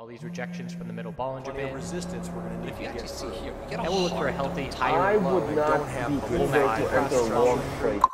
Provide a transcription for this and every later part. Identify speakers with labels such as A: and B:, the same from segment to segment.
A: all these rejections from the middle Bollinger Band. resistance we're going to need. to get a and we'll look for a healthy, higher low and don't have be good to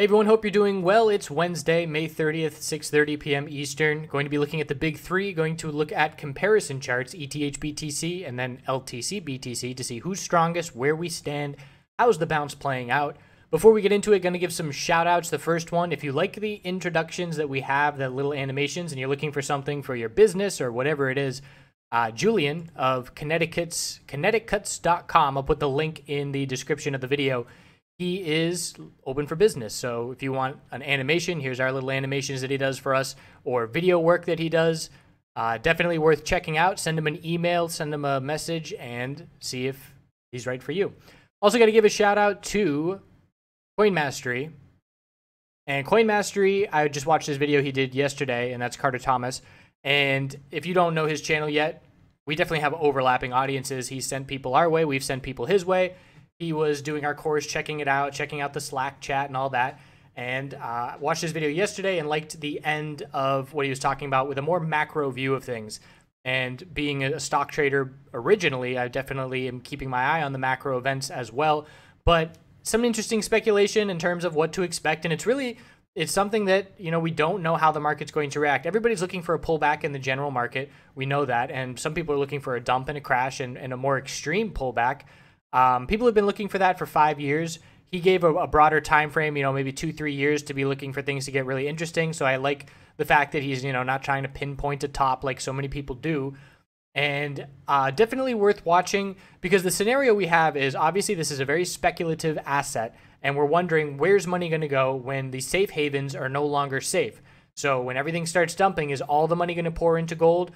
A: Hey everyone, hope you're doing well. It's Wednesday, May 30th, 6:30 p.m. Eastern. Going to be looking at the big 3, going to look at comparison charts, ETH BTC and then LTC BTC to see who's strongest, where we stand, how's the bounce playing out. Before we get into it, going to give some shout outs. The first one, if you like the introductions that we have, the little animations and you're looking for something for your business or whatever it is, uh, Julian of Connecticut's Connecticut's.com. I'll put the link in the description of the video he is open for business. So if you want an animation, here's our little animations that he does for us, or video work that he does. Uh, definitely worth checking out. Send him an email, send him a message, and see if he's right for you. Also, got to give a shout out to Coin Mastery. And Coin Mastery, I just watched this video he did yesterday, and that's Carter Thomas. And if you don't know his channel yet, we definitely have overlapping audiences. He sent people our way, we've sent people his way he was doing our course, checking it out, checking out the Slack chat and all that. And uh, watched his video yesterday and liked the end of what he was talking about with a more macro view of things. And being a stock trader originally, I definitely am keeping my eye on the macro events as well. But some interesting speculation in terms of what to expect, and it's really it's something that you know we don't know how the market's going to react. Everybody's looking for a pullback in the general market. We know that, and some people are looking for a dump and a crash and, and a more extreme pullback. Um, people have been looking for that for five years. He gave a, a, broader time frame, you know, maybe two, three years to be looking for things to get really interesting. So I like the fact that he's, you know, not trying to pinpoint a top like so many people do. And uh, definitely worth watching because the scenario we have is obviously this is a very speculative asset, and we're wondering where's money going to go when the safe havens are no longer safe. So when everything starts dumping, is all the money going to pour into gold?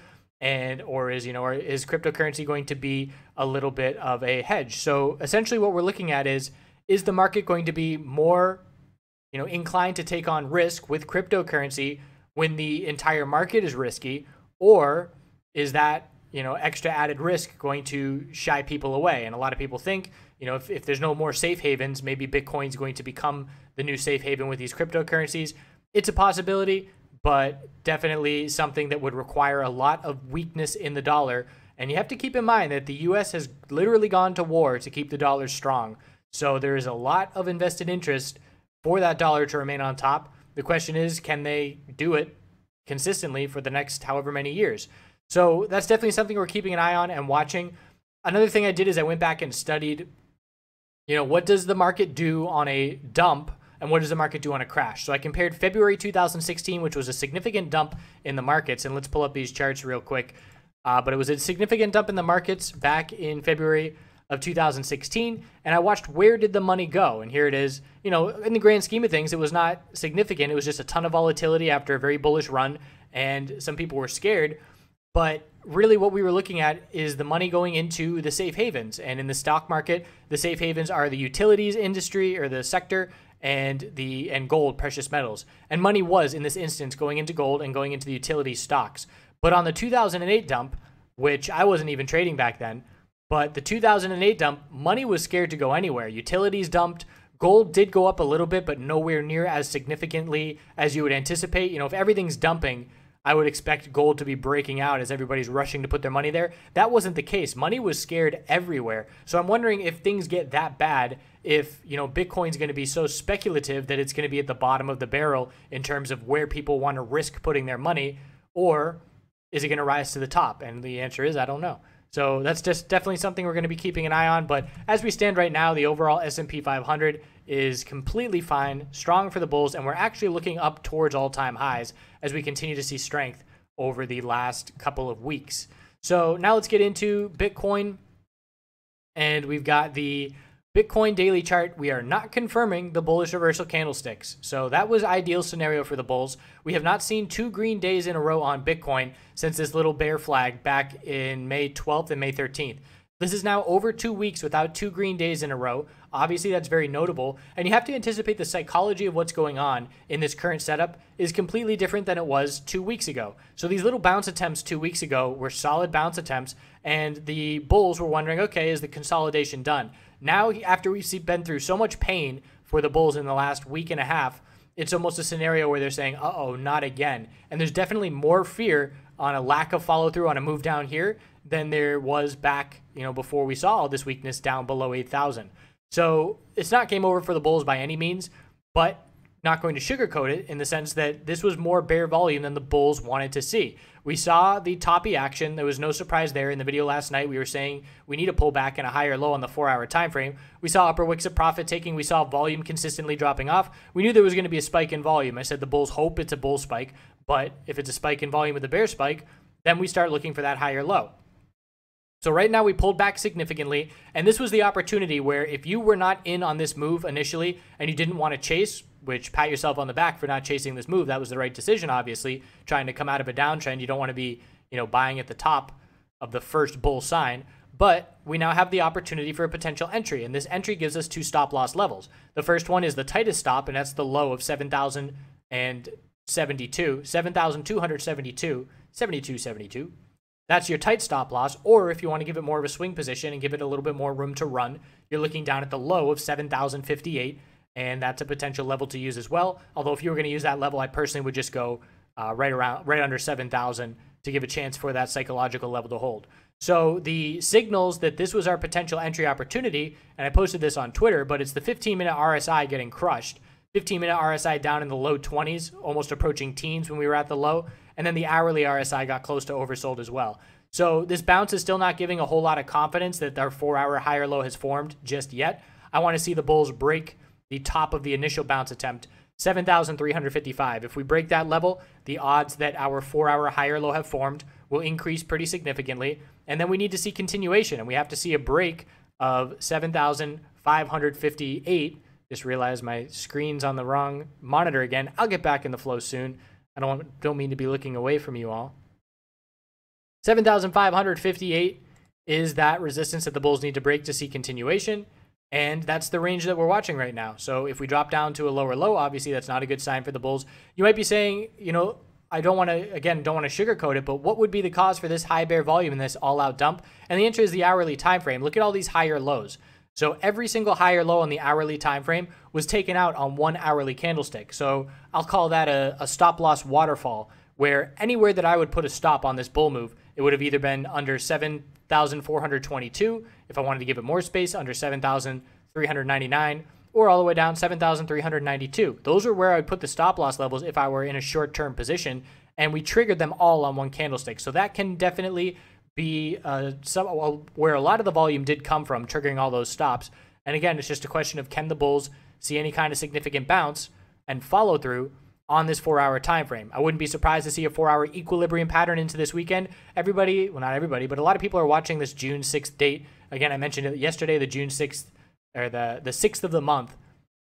A: and or is you know or is cryptocurrency going to be a little bit of a hedge so essentially what we're looking at is is the market going to be more you know inclined to take on risk with cryptocurrency when the entire market is risky or is that you know extra added risk going to shy people away and a lot of people think you know if, if there's no more safe havens maybe bitcoin's going to become the new safe haven with these cryptocurrencies it's a possibility but definitely something that would require a lot of weakness in the dollar. And you have to keep in mind that the US has literally gone to war to keep the dollar strong. So there is a lot of invested interest for that dollar to remain on top. The question is, can they do it consistently for the next however many years? So that's definitely something we're keeping an eye on and watching. Another thing I did is I went back and studied, you know, what does the market do on a dump and what does the market do on a crash. So I compared February 2016, which was a significant dump in the markets, and let's pull up these charts real quick. Uh, but it was a significant dump in the markets back in February of 2016 and I watched where did the money go and here it is you know in the grand scheme of things it was not significant it was just a ton of volatility after a very bullish run and some people were scared but really what we were looking at is the money going into the safe havens and in the stock market the safe havens are the utilities industry or the sector and the and gold precious metals and money was in this instance going into gold and going into the utility stocks but on the 2008 dump which i wasn't even trading back then but the 2008 dump money was scared to go anywhere utilities dumped gold did go up a little bit but nowhere near as significantly as you would anticipate you know if everything's dumping I would expect gold to be breaking out as everybody's rushing to put their money there. That wasn't the case. Money was scared everywhere. So I'm wondering if things get that bad, if you know Bitcoin's going to be so speculative that it's going to be at the bottom of the barrel in terms of where people want to risk putting their money, or is it going to rise to the top? And the answer is I don't know. So that's just definitely something we're going to be keeping an eye on. But as we stand right now, the overall S&P 500 is completely fine, strong for the bulls, and we're actually looking up towards all-time highs as we continue to see strength over the last couple of weeks. So now let's get into Bitcoin, and we've got the Bitcoin daily chart, we are not confirming the bullish reversal candlesticks. So that was ideal scenario for the bulls. We have not seen two green days in a row on Bitcoin since this little bear flag back in May 12th and May 13th. This is now over two weeks without two green days in a row. Obviously, that's very notable. And you have to anticipate the psychology of what's going on in this current setup is completely different than it was two weeks ago. So these little bounce attempts two weeks ago were solid bounce attempts. And the bulls were wondering, okay, is the consolidation done? Now, after we've been through so much pain for the Bulls in the last week and a half, it's almost a scenario where they're saying, uh oh, not again. And there's definitely more fear on a lack of follow through on a move down here than there was back, you know, before we saw all this weakness down below 8,000. So it's not game over for the Bulls by any means, but not going to sugarcoat it in the sense that this was more bear volume than the Bulls wanted to see. We saw the toppy action. There was no surprise there. In the video last night, we were saying we need a pullback and a higher low on the four-hour time frame. We saw upper wicks of profit taking. We saw volume consistently dropping off. We knew there was going to be a spike in volume. I said the Bulls hope it's a bull spike, but if it's a spike in volume with a bear spike, then we start looking for that higher low. So right now we pulled back significantly, and this was the opportunity where if you were not in on this move initially and you didn't want to chase, which pat yourself on the back for not chasing this move. That was the right decision, obviously. Trying to come out of a downtrend, you don't want to be, you know, buying at the top of the first bull sign. But we now have the opportunity for a potential entry, and this entry gives us two stop loss levels. The first one is the tightest stop, and that's the low of 7,072, 7,272, 7272. That's your tight stop loss, or if you want to give it more of a swing position and give it a little bit more room to run, you're looking down at the low of 7,058, and that's a potential level to use as well. Although if you were going to use that level, I personally would just go uh, right around, right under 7,000 to give a chance for that psychological level to hold. So the signals that this was our potential entry opportunity, and I posted this on Twitter, but it's the 15 minute RSI getting crushed. 15 minute RSI down in the low 20s, almost approaching teens when we were at the low. And then the hourly RSI got close to oversold as well. So this bounce is still not giving a whole lot of confidence that our four hour higher low has formed just yet. I want to see the bulls break the top of the initial bounce attempt, 7,355. If we break that level, the odds that our four hour higher low have formed will increase pretty significantly. And then we need to see continuation, and we have to see a break of 7,558. Just realized my screen's on the wrong monitor again. I'll get back in the flow soon. I don't, want, don't mean to be looking away from you all. 7,558 is that resistance that the Bulls need to break to see continuation. And that's the range that we're watching right now. So if we drop down to a lower low, obviously that's not a good sign for the bulls. You might be saying, you know, I don't want to, again, don't want to sugarcoat it, but what would be the cause for this high bear volume and this all out dump? And the answer is the hourly time frame. Look at all these higher lows. So every single higher low on the hourly time frame was taken out on one hourly candlestick. So I'll call that a, a stop loss waterfall, where anywhere that I would put a stop on this bull move, it would have either been under seven 7,422. If I wanted to give it more space, under 7,399 or all the way down 7,392. Those are where I would put the stop loss levels if I were in a short term position, and we triggered them all on one candlestick. So that can definitely be uh, some, well, where a lot of the volume did come from, triggering all those stops. And again, it's just a question of can the bulls see any kind of significant bounce and follow through on this four hour time frame. I wouldn't be surprised to see a four hour equilibrium pattern into this weekend. Everybody, well, not everybody, but a lot of people are watching this June 6th date. Again, I mentioned it yesterday, the June 6th, or the, the 6th of the month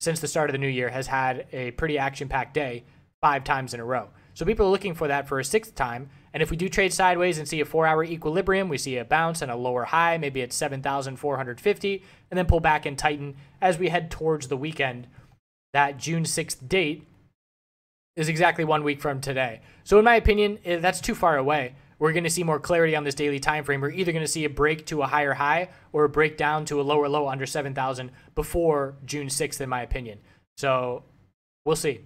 A: since the start of the new year has had a pretty action packed day five times in a row. So people are looking for that for a sixth time. And if we do trade sideways and see a four hour equilibrium, we see a bounce and a lower high, maybe at 7,450, and then pull back and tighten as we head towards the weekend. That June 6th date is exactly one week from today. So, in my opinion, eh, that's too far away. We're going to see more clarity on this daily time frame. We're either going to see a break to a higher high or a break down to a lower low under 7,000 before June 6th, in my opinion. So, we'll see.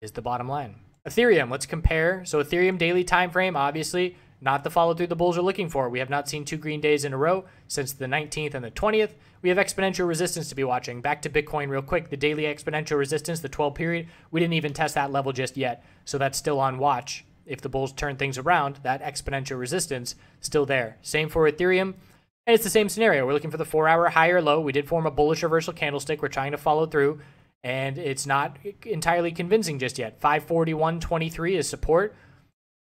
A: Is the bottom line. Ethereum, let's compare. So Ethereum daily time frame, obviously, not the follow through the Bulls are looking for. We have not seen two green days in a row since the 19th and the 20th. We have exponential resistance to be watching. Back to Bitcoin, real quick the daily exponential resistance, the 12 period, we didn't even test that level just yet. So that's still on watch. If the Bulls turn things around, that exponential resistance still there. Same for Ethereum. And it's the same scenario. We're looking for the four hour higher low. We did form a bullish reversal candlestick. We're trying to follow through, and it's not entirely convincing just yet. 541.23 is support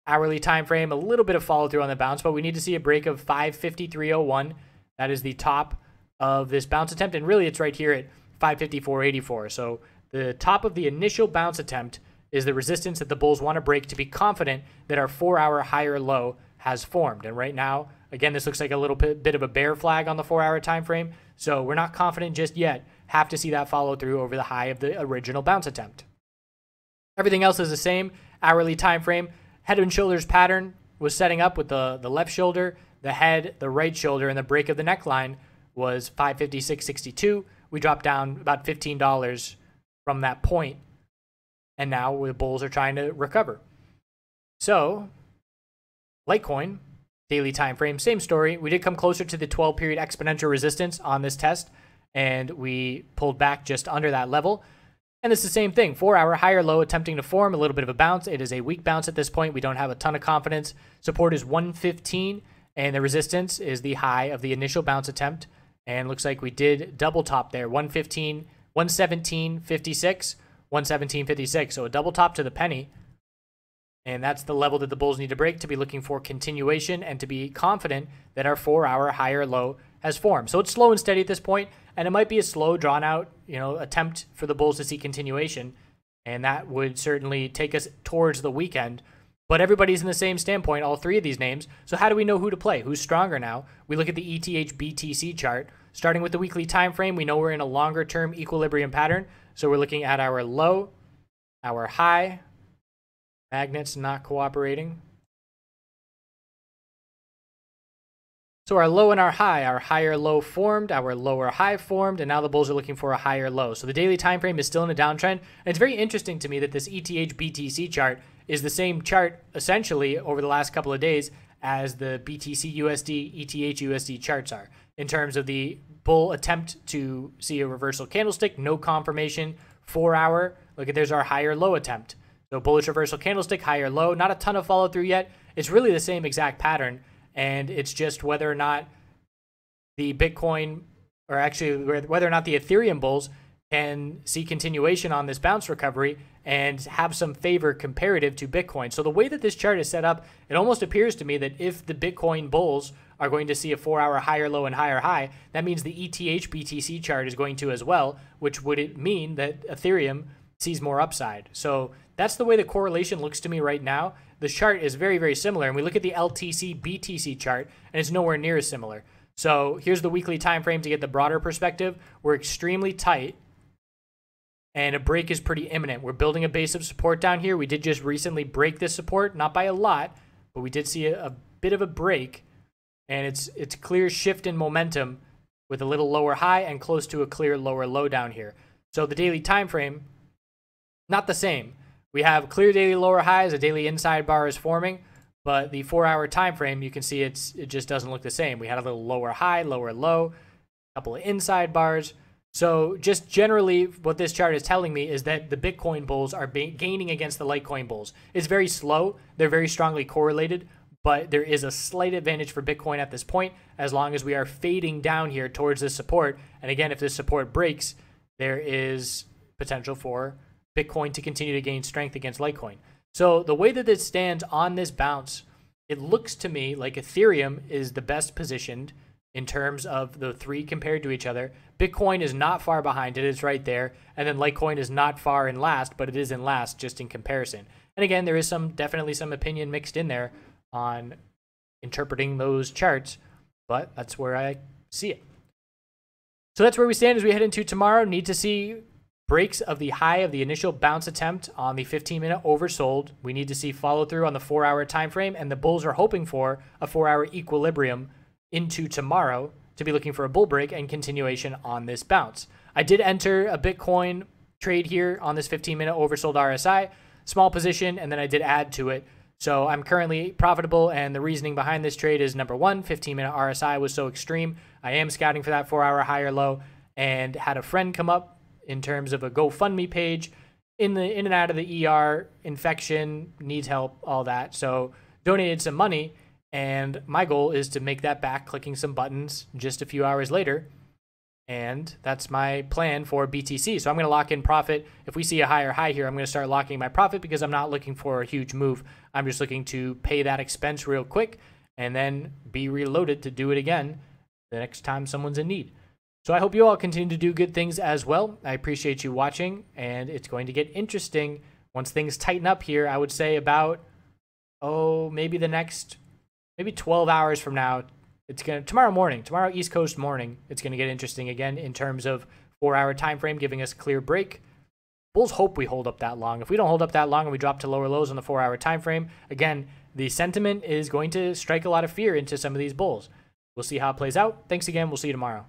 A: hourly time frame. A little bit of follow through on the bounce, but we need to see a break of 553.01. That is the top of this bounce attempt, and really it's right here at 554.84. So the top of the initial bounce attempt is the resistance that the bulls want to break to be confident that our four-hour higher low has formed. And right now, again, this looks like a little bit of a bear flag on the four-hour time frame. So we're not confident just yet. Have to see that follow through over the high of the original bounce attempt. Everything else is the same. Hourly time frame, head and shoulders pattern was setting up with the, the left shoulder, the head, the right shoulder, and the break of the neckline was 556.62. We dropped down about $15 from that point, and now the bulls are trying to recover. So, Litecoin daily time frame, same story. We did come closer to the 12 period exponential resistance on this test, and we pulled back just under that level. And it's the same thing, four hour higher low attempting to form a little bit of a bounce. It is a weak bounce at this point. We don't have a ton of confidence. Support is 115 and the resistance is the high of the initial bounce attempt. And looks like we did double top there, 115, 117.56, 117.56. 117, 56. So a double top to the penny. And that's the level that the bulls need to break to be looking for continuation and to be confident that our four hour higher low has formed. So it's slow and steady at this point and it might be a slow, drawn out, you know, attempt for the Bulls to see continuation, and that would certainly take us towards the weekend. But everybody's in the same standpoint, all three of these names. So how do we know who to play? Who's stronger now? We look at the ETH BTC chart. Starting with the weekly time frame, we know we're in a longer term equilibrium pattern. So we're looking at our low, our high. Magnets not cooperating. So our low and our high, our higher low formed, our lower high formed, and now the bulls are looking for a higher low. So the daily time frame is still in a downtrend. And it's very interesting to me that this ETH BTC chart is the same chart essentially over the last couple of days as the BTC USD, ETH USD charts are in terms of the bull attempt to see a reversal candlestick, no confirmation, four hour. Look at there's our higher low attempt. So bullish reversal candlestick, higher low, not a ton of follow through yet. It's really the same exact pattern and it's just whether or not the Bitcoin, or actually whether or not the Ethereum bulls can see continuation on this bounce recovery and have some favor comparative to Bitcoin. So the way that this chart is set up, it almost appears to me that if the Bitcoin bulls are going to see a four hour higher low and higher high, that means the ETH BTC chart is going to as well, which would mean that Ethereum sees more upside. So that's the way the correlation looks to me right now. The chart is very, very similar. And we look at the LTC BTC chart, and it's nowhere near as similar. So here's the weekly time frame to get the broader perspective. We're extremely tight, and a break is pretty imminent. We're building a base of support down here. We did just recently break this support, not by a lot, but we did see a, a bit of a break, and it's it's clear shift in momentum with a little lower high and close to a clear lower low down here. So the daily time frame, not the same. We have clear daily lower highs, a daily inside bar is forming, but the four hour time frame, you can see it's it just doesn't look the same. We had a little lower high, lower low, a couple of inside bars. So just generally what this chart is telling me is that the Bitcoin bulls are gaining against the Litecoin bulls. It's very slow. They're very strongly correlated, but there is a slight advantage for Bitcoin at this point as long as we are fading down here towards this support. And again, if this support breaks, there is potential for Bitcoin to continue to gain strength against Litecoin. So the way that it stands on this bounce, it looks to me like Ethereum is the best positioned in terms of the three compared to each other. Bitcoin is not far behind it's right there. And then Litecoin is not far in last, but it is in last just in comparison. And again, there is some definitely some opinion mixed in there on interpreting those charts, but that's where I see it. So that's where we stand as we head into tomorrow. Need to see breaks of the high of the initial bounce attempt on the 15 minute oversold. We need to see follow through on the four hour time frame, and the bulls are hoping for a four hour equilibrium into tomorrow to be looking for a bull break and continuation on this bounce. I did enter a Bitcoin trade here on this 15 minute oversold RSI, small position, and then I did add to it. So I'm currently profitable, and the reasoning behind this trade is number one, 15 minute RSI was so extreme. I am scouting for that four hour high or low, and had a friend come up in terms of a GoFundMe page in the in and out of the ER, infection, needs help, all that. So donated some money, and my goal is to make that back clicking some buttons just a few hours later. And that's my plan for BTC. So I'm going to lock in profit. If we see a higher high here, I'm going to start locking my profit because I'm not looking for a huge move. I'm just looking to pay that expense real quick and then be reloaded to do it again the next time someone's in need. So I hope you all continue to do good things as well. I appreciate you watching, and it's going to get interesting once things tighten up here. I would say about, oh, maybe the next, maybe 12 hours from now. It's going to, tomorrow morning, tomorrow East Coast morning, it's going to get interesting again in terms of four hour time frame, giving us clear break. Bulls hope we hold up that long. If we don't hold up that long and we drop to lower lows on the four hour time frame, again, the sentiment is going to strike a lot of fear into some of these bulls. We'll see how it plays out. Thanks again. We'll see you tomorrow.